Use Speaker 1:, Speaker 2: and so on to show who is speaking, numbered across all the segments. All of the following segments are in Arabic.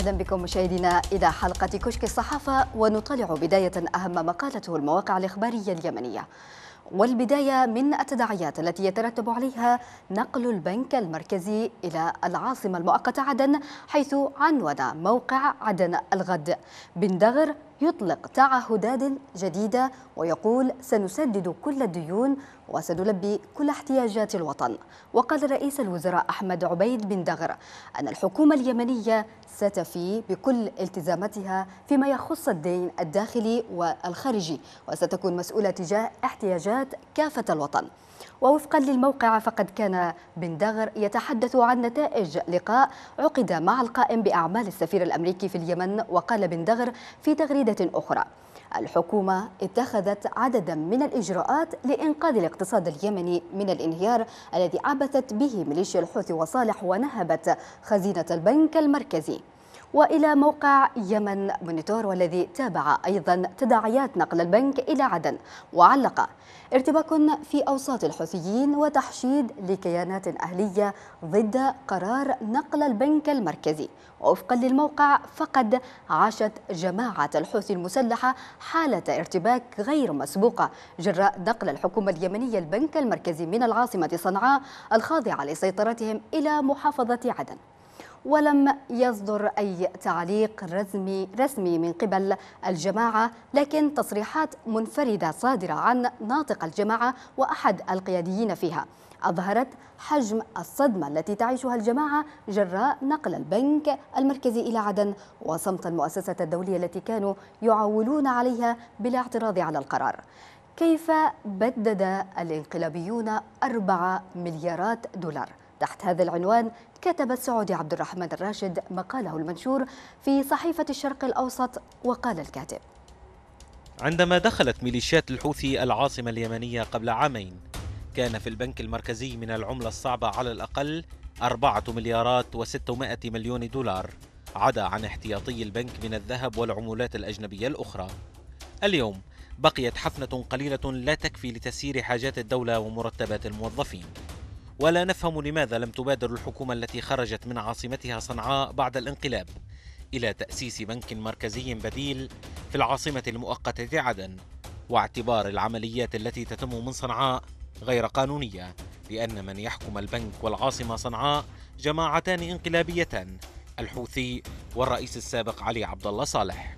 Speaker 1: أهلا بكم مشاهدينا إلى حلقة كشك الصحافة ونطلع بداية أهم ما قالته المواقع الإخبارية اليمنية والبداية من التداعيات التي يترتب عليها نقل البنك المركزي إلى العاصمة المؤقتة عدن حيث عنون موقع عدن الغد بن دغر يطلق تعهدات جديدة ويقول سنسدد كل الديون وسنلبي كل احتياجات الوطن وقال رئيس الوزراء أحمد عبيد بن دغر أن الحكومة اليمنية ستفي بكل التزاماتها فيما يخص الدين الداخلي والخارجي وستكون مسؤولة تجاه احتياجات كافة الوطن ووفقا للموقع فقد كان بن دغر يتحدث عن نتائج لقاء عقد مع القائم بأعمال السفير الأمريكي في اليمن وقال بن دغر في تغريدة أخرى الحكومة اتخذت عددا من الإجراءات لإنقاذ الاقتصاد اليمني من الانهيار الذي عبثت به ميليشيا الحوثي وصالح ونهبت خزينة البنك المركزي وإلى موقع يمن مونيتور والذي تابع أيضا تداعيات نقل البنك إلى عدن وعلق ارتباك في أوساط الحوثيين وتحشيد لكيانات أهلية ضد قرار نقل البنك المركزي ووفقا للموقع فقد عاشت جماعة الحوثي المسلحة حالة ارتباك غير مسبوقة جراء نقل الحكومة اليمنية البنك المركزي من العاصمة صنعاء الخاضعة لسيطرتهم إلى محافظة عدن ولم يصدر أي تعليق رسمي, رسمي من قبل الجماعة لكن تصريحات منفردة صادرة عن ناطق الجماعة وأحد القياديين فيها أظهرت حجم الصدمة التي تعيشها الجماعة جراء نقل البنك المركزي إلى عدن وصمت المؤسسة الدولية التي كانوا يعولون عليها بالاعتراض على القرار كيف بدد الانقلابيون 4 مليارات دولار تحت هذا العنوان كتب السعودي عبد الرحمن الراشد مقاله المنشور في صحيفة الشرق الأوسط وقال الكاتب
Speaker 2: عندما دخلت ميليشيات الحوثي العاصمة اليمنية قبل عامين كان في البنك المركزي من العملة الصعبة على الأقل 4 مليارات و600 مليون دولار عدا عن احتياطي البنك من الذهب والعمولات الأجنبية الأخرى اليوم بقيت حفنة قليلة لا تكفي لتسيير حاجات الدولة ومرتبات الموظفين ولا نفهم لماذا لم تبادر الحكومة التي خرجت من عاصمتها صنعاء بعد الانقلاب إلى تأسيس بنك مركزي بديل في العاصمة المؤقتة عدن واعتبار العمليات التي تتم من صنعاء غير قانونية لأن من يحكم البنك والعاصمة صنعاء جماعتان انقلابيتان الحوثي والرئيس السابق علي عبد الله صالح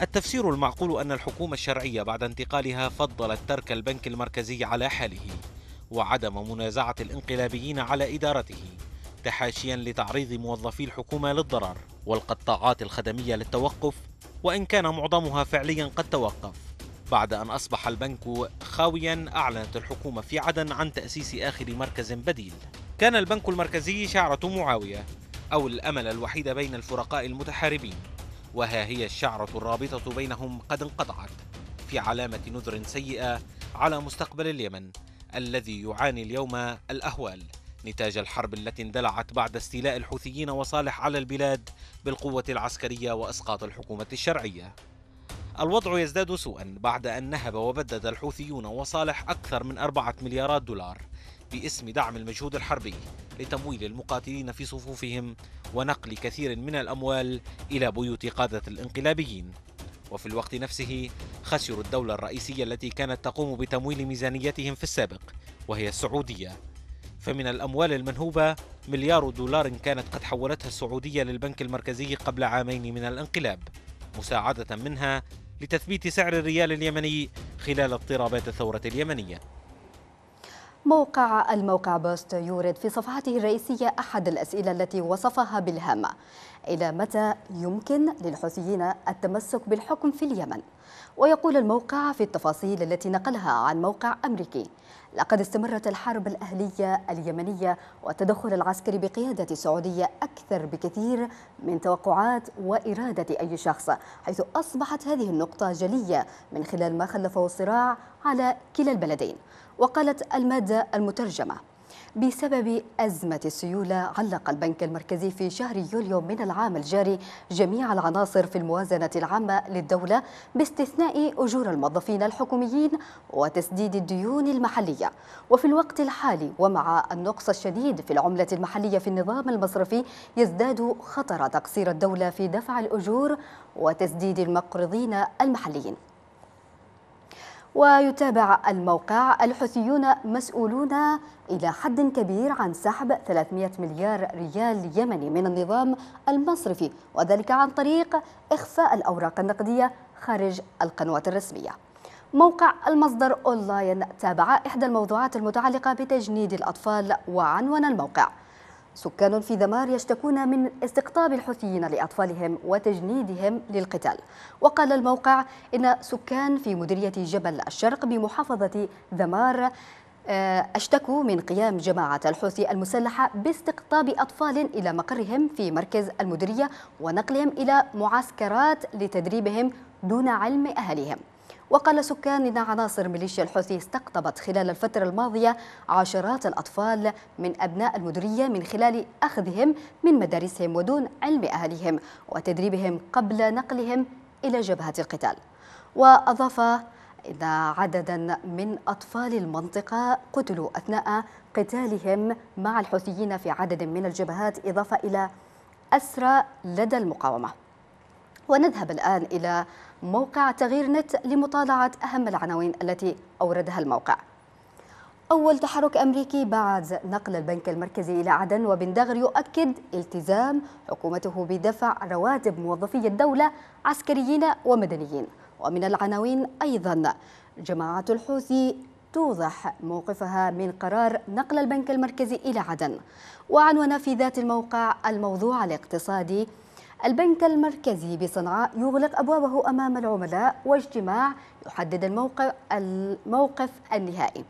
Speaker 2: التفسير المعقول أن الحكومة الشرعية بعد انتقالها فضلت ترك البنك المركزي على حاله وعدم منازعة الانقلابيين على إدارته تحاشيا لتعريض موظفي الحكومة للضرر والقطاعات الخدمية للتوقف وإن كان معظمها فعليا قد توقف بعد أن أصبح البنك خاويا أعلنت الحكومة في عدن عن تأسيس آخر مركز بديل كان البنك المركزي شعرة معاوية أو الأمل الوحيد بين الفرقاء المتحاربين وها هي الشعرة الرابطة بينهم قد انقطعت في علامة نذر سيئة على مستقبل اليمن الذي يعاني اليوم الأهوال نتاج الحرب التي اندلعت بعد استيلاء الحوثيين وصالح على البلاد بالقوة العسكرية وإسقاط الحكومة الشرعية الوضع يزداد سوءا بعد أن نهب وبدد الحوثيون وصالح أكثر من أربعة مليارات دولار باسم دعم المجهود الحربي لتمويل المقاتلين في صفوفهم ونقل كثير من الأموال إلى بيوت قادة الانقلابيين وفي الوقت نفسه خسروا الدولة الرئيسية التي كانت تقوم بتمويل ميزانيتهم في السابق وهي السعودية فمن الأموال المنهوبة مليار دولار كانت قد حولتها السعودية للبنك المركزي قبل عامين من الانقلاب مساعدة منها لتثبيت سعر الريال اليمني خلال اضطرابات الثورة اليمنية
Speaker 1: موقع الموقع بوست يورد في صفحته الرئيسية أحد الأسئلة التي وصفها بالهامة إلى متى يمكن للحوثيين التمسك بالحكم في اليمن ويقول الموقع في التفاصيل التي نقلها عن موقع أمريكي لقد استمرت الحرب الأهلية اليمنية والتدخل العسكري بقيادة السعودية أكثر بكثير من توقعات وإرادة أي شخص حيث أصبحت هذه النقطة جلية من خلال ما خلفه الصراع على كلا البلدين وقالت المادة المترجمة بسبب أزمة السيولة علق البنك المركزي في شهر يوليو من العام الجاري جميع العناصر في الموازنة العامة للدولة باستثناء أجور الموظفين الحكوميين وتسديد الديون المحلية وفي الوقت الحالي ومع النقص الشديد في العملة المحلية في النظام المصرفي يزداد خطر تقصير الدولة في دفع الأجور وتسديد المقرضين المحليين ويتابع الموقع الحوثيون مسؤولون إلى حد كبير عن سحب 300 مليار ريال يمني من النظام المصرفي وذلك عن طريق إخفاء الأوراق النقدية خارج القنوات الرسمية موقع المصدر أونلاين تابع إحدى الموضوعات المتعلقة بتجنيد الأطفال وعنون الموقع سكان في دمار يشتكون من استقطاب الحوثيين لأطفالهم وتجنيدهم للقتال وقال الموقع إن سكان في مديرية جبل الشرق بمحافظة دمار آه، أشتكوا من قيام جماعة الحوثي المسلحة باستقطاب أطفال إلى مقرهم في مركز المديرية ونقلهم إلى معسكرات لتدريبهم دون علم أهلهم وقال سكان إن عناصر ميليشيا الحوثي استقطبت خلال الفترة الماضية عشرات الأطفال من أبناء المدرية من خلال أخذهم من مدارسهم ودون علم أهلهم وتدريبهم قبل نقلهم إلى جبهة القتال وأضاف إن عددا من أطفال المنطقة قتلوا أثناء قتالهم مع الحوثيين في عدد من الجبهات إضافة إلى أسرى لدى المقاومة ونذهب الآن إلى موقع تغيير نت لمطالعة أهم العناوين التي أوردها الموقع أول تحرك أمريكي بعد نقل البنك المركزي إلى عدن وبن دغر يؤكد التزام حكومته بدفع رواتب موظفي الدولة عسكريين ومدنيين ومن العناوين أيضا جماعة الحوثي توضح موقفها من قرار نقل البنك المركزي إلى عدن وعنوان في ذات الموقع الموضوع الاقتصادي البنك المركزي بصنعاء يغلق أبوابه أمام العملاء واجتماع يحدد الموقع الموقف النهائي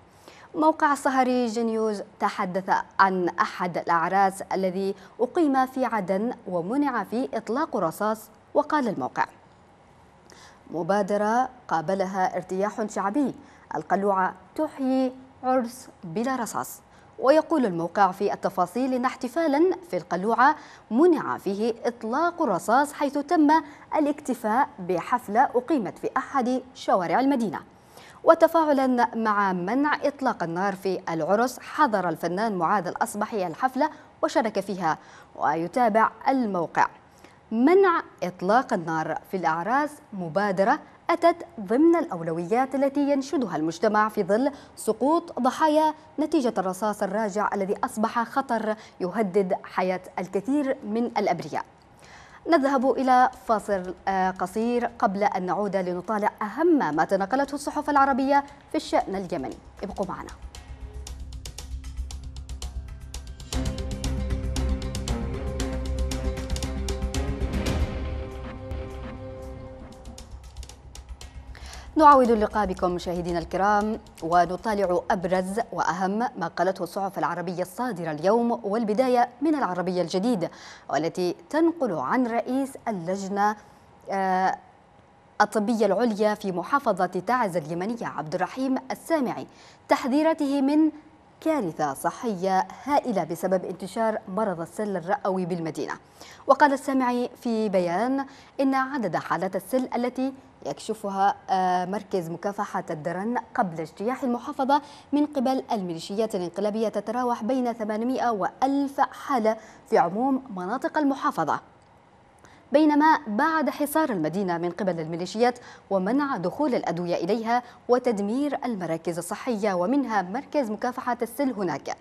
Speaker 1: موقع صهري نيوز تحدث عن أحد الأعراس الذي أقيم في عدن ومنع فيه إطلاق رصاص وقال الموقع مبادرة قابلها ارتياح شعبي القلوعة تحيي عرس بلا رصاص ويقول الموقع في التفاصيل إن احتفالا في القلوعة منع فيه إطلاق الرصاص حيث تم الاكتفاء بحفلة أقيمت في أحد شوارع المدينة وتفاعلا مع منع إطلاق النار في العرس حضر الفنان معاذ الأصبحي الحفلة وشارك فيها ويتابع الموقع منع إطلاق النار في الأعراس مبادرة أتت ضمن الأولويات التي ينشدها المجتمع في ظل سقوط ضحايا نتيجة الرصاص الراجع الذي أصبح خطر يهدد حياة الكثير من الأبرياء نذهب إلى فاصل آه، قصير قبل أن نعود لنطالع أهم ما تناقلته الصحف العربية في الشأن اليمني ابقوا معنا نعاود اللقاء بكم مشاهدينا الكرام ونطالع أبرز وأهم ما قالته الصحف العربية الصادرة اليوم والبداية من العربية الجديدة والتي تنقل عن رئيس اللجنة آه، الطبية العليا في محافظة تعز اليمنية عبد الرحيم السامعي تحذيرته من كارثة صحية هائلة بسبب انتشار مرض السل الرئوي بالمدينة وقال السامعي في بيان إن عدد حالات السل التي يكشفها آه، مركز مكافحة الدرن قبل اجتياح المحافظة من قبل الميليشيات الانقلابية تتراوح بين 800 و 1000 حالة في عموم مناطق المحافظة بينما بعد حصار المدينة من قبل الميليشيات ومنع دخول الأدوية إليها وتدمير المراكز الصحية ومنها مركز مكافحة السل هناك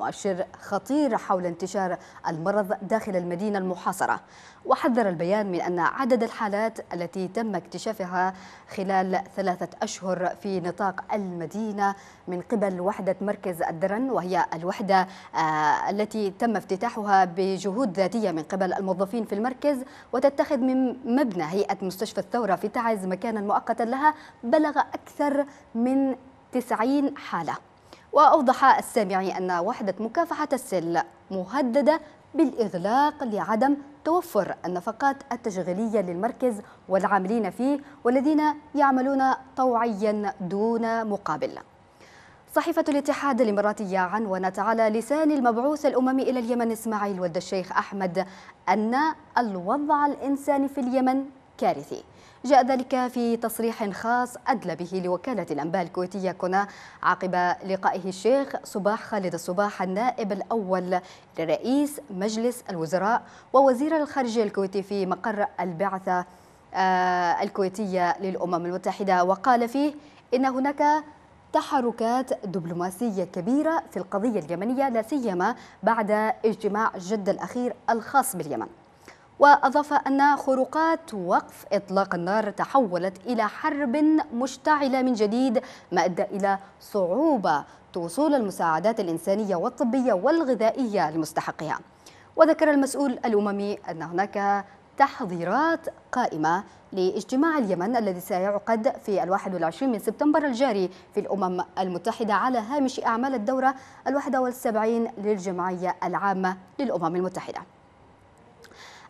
Speaker 1: مؤشر خطير حول انتشار المرض داخل المدينة المحاصرة وحذر البيان من أن عدد الحالات التي تم اكتشافها خلال ثلاثة أشهر في نطاق المدينة من قبل وحدة مركز الدرن وهي الوحدة آه، التي تم افتتاحها بجهود ذاتية من قبل الموظفين في المركز وتتخذ من مبنى هيئة مستشفى الثورة في تعز مكانا مؤقتا لها بلغ أكثر من 90 حالة وأوضح السامعي أن وحدة مكافحة السل مهددة بالإغلاق لعدم توفر النفقات التشغيلية للمركز والعاملين فيه والذين يعملون طوعيا دون مقابل صحيفة الاتحاد الإماراتية عنونت على لسان المبعوث الأممي إلى اليمن إسماعيل ود الشيخ أحمد أن الوضع الإنساني في اليمن كارثي جاء ذلك في تصريح خاص أدلى به لوكالة الأنباء الكويتية كنا عقب لقائه الشيخ صباح خالد الصباح النائب الأول لرئيس مجلس الوزراء ووزير الخارجية الكويتي في مقر البعثة آه، الكويتية للأمم المتحدة وقال فيه إن هناك تحركات دبلوماسية كبيرة في القضية اليمنية لا سيما بعد اجتماع جدة الأخير الخاص باليمن وأضاف أن خروقات وقف إطلاق النار تحولت إلى حرب مشتعلة من جديد ما أدى إلى صعوبة وصول المساعدات الإنسانية والطبية والغذائية لمستحقها وذكر المسؤول الأممي أن هناك تحضيرات قائمة لاجتماع اليمن الذي سيعقد في الواحد والعشرين من سبتمبر الجاري في الأمم المتحدة على هامش أعمال الدورة الواحد والسبعين للجمعية العامة للأمم المتحدة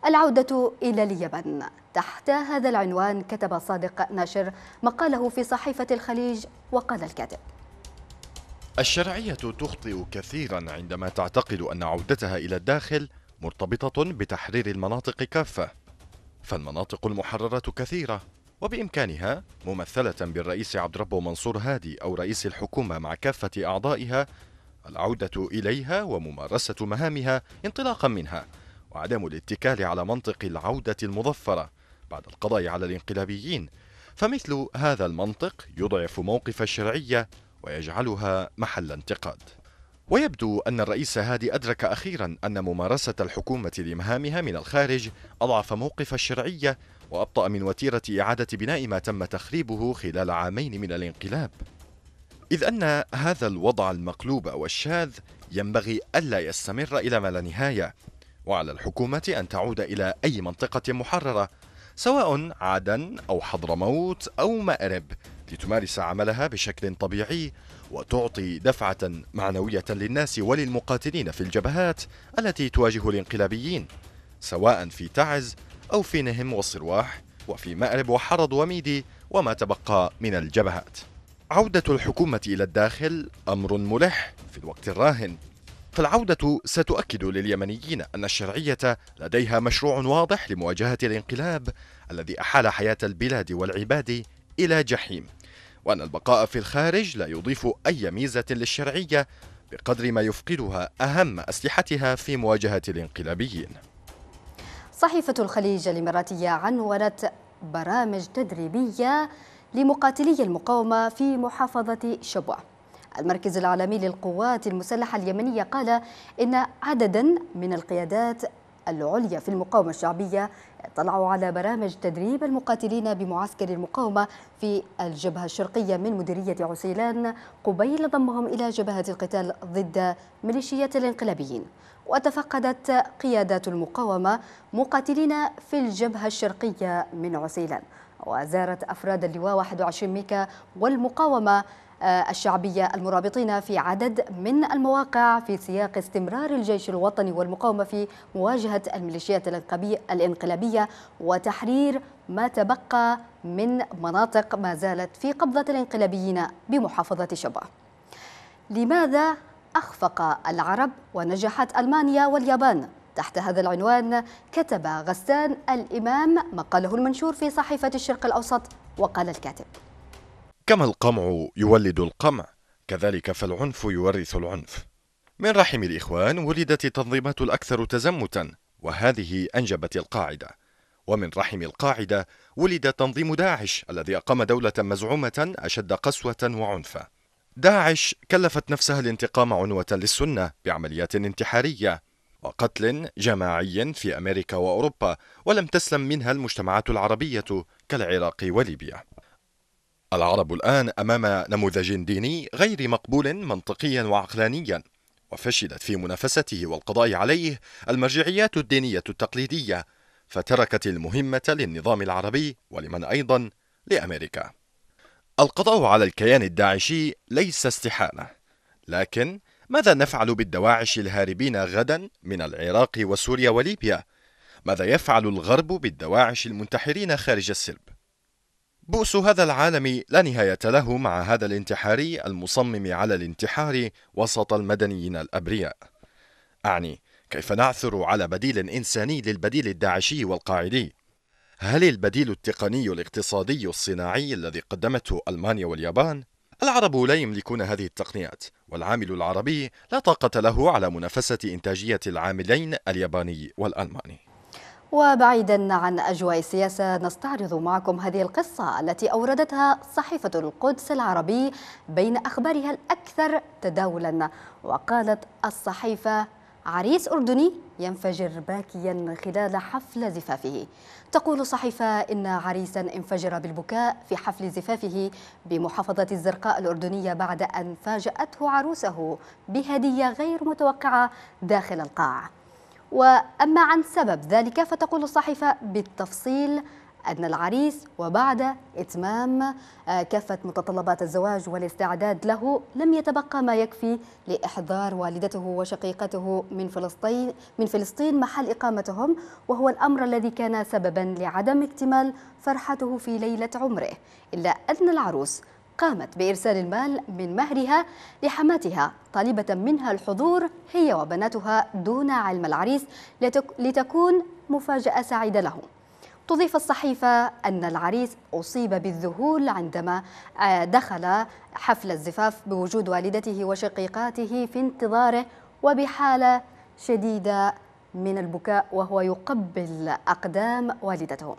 Speaker 1: العودة إلى اليمن تحت هذا العنوان كتب صادق ناشر مقاله في صحيفة الخليج وقال الكاتب
Speaker 3: الشرعية تخطئ كثيرا عندما تعتقد أن عودتها إلى الداخل مرتبطة بتحرير المناطق كافة فالمناطق المحررة كثيرة وبإمكانها ممثلة بالرئيس عبد ربه منصور هادي أو رئيس الحكومة مع كافة أعضائها العودة إليها وممارسة مهامها انطلاقا منها وعدم الاتكال على منطق العودة المظفرة بعد القضاء على الانقلابيين فمثل هذا المنطق يضعف موقف الشرعية ويجعلها محل انتقاد ويبدو أن الرئيس هادي أدرك أخيرا أن ممارسة الحكومة لإمهامها من الخارج أضعف موقف الشرعية وأبطأ من وتيرة إعادة بناء ما تم تخريبه خلال عامين من الانقلاب إذ أن هذا الوضع المقلوب والشاذ ينبغي ألا يستمر إلى ما لا نهاية وعلى الحكومة أن تعود إلى أي منطقة محررة سواء عدن أو حضرموت أو مأرب لتمارس عملها بشكل طبيعي وتعطي دفعة معنوية للناس وللمقاتلين في الجبهات التي تواجه الانقلابيين سواء في تعز أو في نهم والصرواح وفي مأرب وحرض وميدي وما تبقى من الجبهات عودة الحكومة إلى الداخل أمر ملح في الوقت الراهن فالعودة ستؤكد لليمنيين أن الشرعية لديها مشروع واضح لمواجهة الانقلاب الذي أحال حياة البلاد والعباد إلى جحيم وأن البقاء في الخارج لا يضيف أي ميزة للشرعية بقدر ما يفقدها أهم أسلحتها في مواجهة الانقلابيين
Speaker 1: صحيفة الخليج الإماراتية عنونت برامج تدريبية لمقاتلي المقاومة في محافظة شبوة المركز العالمي للقوات المسلحة اليمنية قال إن عددا من القيادات العليا في المقاومة الشعبية اطلعوا على برامج تدريب المقاتلين بمعسكر المقاومة في الجبهة الشرقية من مديرية عسيلان قبيل ضمهم إلى جبهة القتال ضد ميليشيات الانقلابيين وتفقدت قيادات المقاومة مقاتلين في الجبهة الشرقية من عسيلان وزارت أفراد اللواء 21 ميكا والمقاومة الشعبية المرابطين في عدد من المواقع في سياق استمرار الجيش الوطني والمقاومة في مواجهة الميليشيات الانقلابية وتحرير ما تبقى من مناطق ما زالت في قبضة الانقلابيين بمحافظة شبا لماذا أخفق العرب ونجحت ألمانيا واليابان تحت هذا العنوان كتب غسان الإمام مقاله المنشور في صحيفة الشرق الأوسط وقال الكاتب
Speaker 3: كما القمع يولد القمع كذلك فالعنف يورث العنف من رحم الإخوان ولدت التنظيمات الأكثر تزمتا وهذه أنجبت القاعدة ومن رحم القاعدة ولد تنظيم داعش الذي أقام دولة مزعومة أشد قسوة وعنفا داعش كلفت نفسها الانتقام عنوة للسنة بعمليات انتحارية وقتل جماعي في أمريكا وأوروبا ولم تسلم منها المجتمعات العربية كالعراق وليبيا العرب الآن أمام نموذج ديني غير مقبول منطقيا وعقلانيا وفشلت في منافسته والقضاء عليه المرجعيات الدينية التقليدية فتركت المهمة للنظام العربي ولمن أيضا لأمريكا القضاء على الكيان الداعشي ليس استحالة لكن ماذا نفعل بالدواعش الهاربين غدا من العراق وسوريا وليبيا؟ ماذا يفعل الغرب بالدواعش المنتحرين خارج السلب؟ بؤس هذا العالم لا نهاية له مع هذا الانتحاري المصمم على الانتحار وسط المدنيين الأبرياء. أعني كيف نعثر على بديل إنساني للبديل الداعشي والقاعدي؟ هل البديل التقني الاقتصادي الصناعي الذي قدمته ألمانيا واليابان؟ العرب لا يملكون هذه التقنيات، والعامل العربي لا طاقة له على منافسة إنتاجية العاملين الياباني والألماني.
Speaker 1: وبعيدا عن أجواء السياسة نستعرض معكم هذه القصة التي أوردتها صحيفة القدس العربي بين أخبارها الأكثر تداولا وقالت الصحيفة عريس أردني ينفجر باكيا خلال حفل زفافه تقول الصحيفة إن عريسا انفجر بالبكاء في حفل زفافه بمحافظة الزرقاء الأردنية بعد أن فاجأته عروسه بهدية غير متوقعة داخل القاع وأما عن سبب ذلك فتقول الصحيفة بالتفصيل أن العريس وبعد إتمام آه، كافة متطلبات الزواج والاستعداد له لم يتبقى ما يكفي لإحضار والدته وشقيقته من فلسطين من فلسطين محل إقامتهم وهو الأمر الذي كان سببا لعدم اكتمال فرحته في ليلة عمره إلا أن العروس قامت بإرسال المال من مهرها لحماتها طالبة منها الحضور هي وبناتها دون علم العريس لتكون مفاجأة سعيدة لهم تضيف الصحيفة أن العريس أصيب بالذهول عندما آه، دخل حفل الزفاف بوجود والدته وشقيقاته في انتظاره وبحالة شديدة من البكاء وهو يقبل أقدام والدته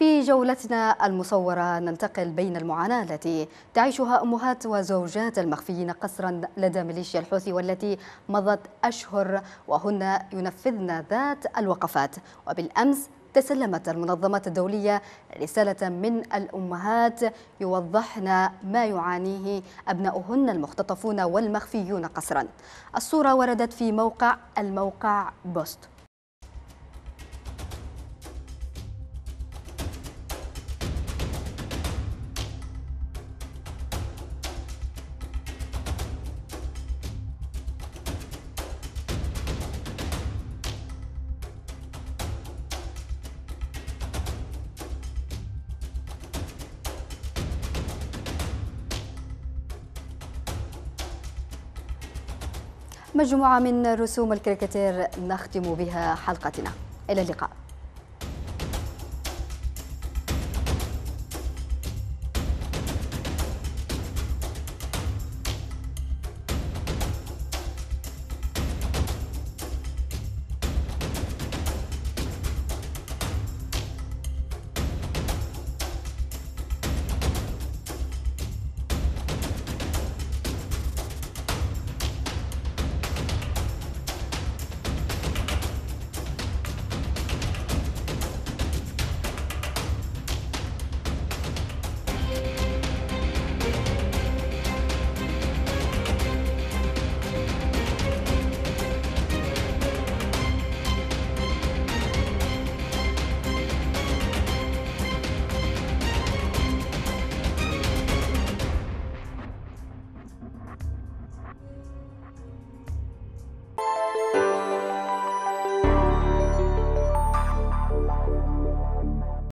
Speaker 1: في جولتنا المصورة ننتقل بين المعاناة التي تعيشها أمهات وزوجات المخفيين قسرا لدى ميليشيا الحوثي والتي مضت أشهر وهن ينفذن ذات الوقفات وبالأمس تسلمت المنظمات الدولية رسالة من الأمهات يوضحن ما يعانيه أبناؤهن المختطفون والمخفيون قسرا الصورة وردت في موقع الموقع بوست مجموعة من رسوم الكاريكاتير نختم بها حلقتنا إلى اللقاء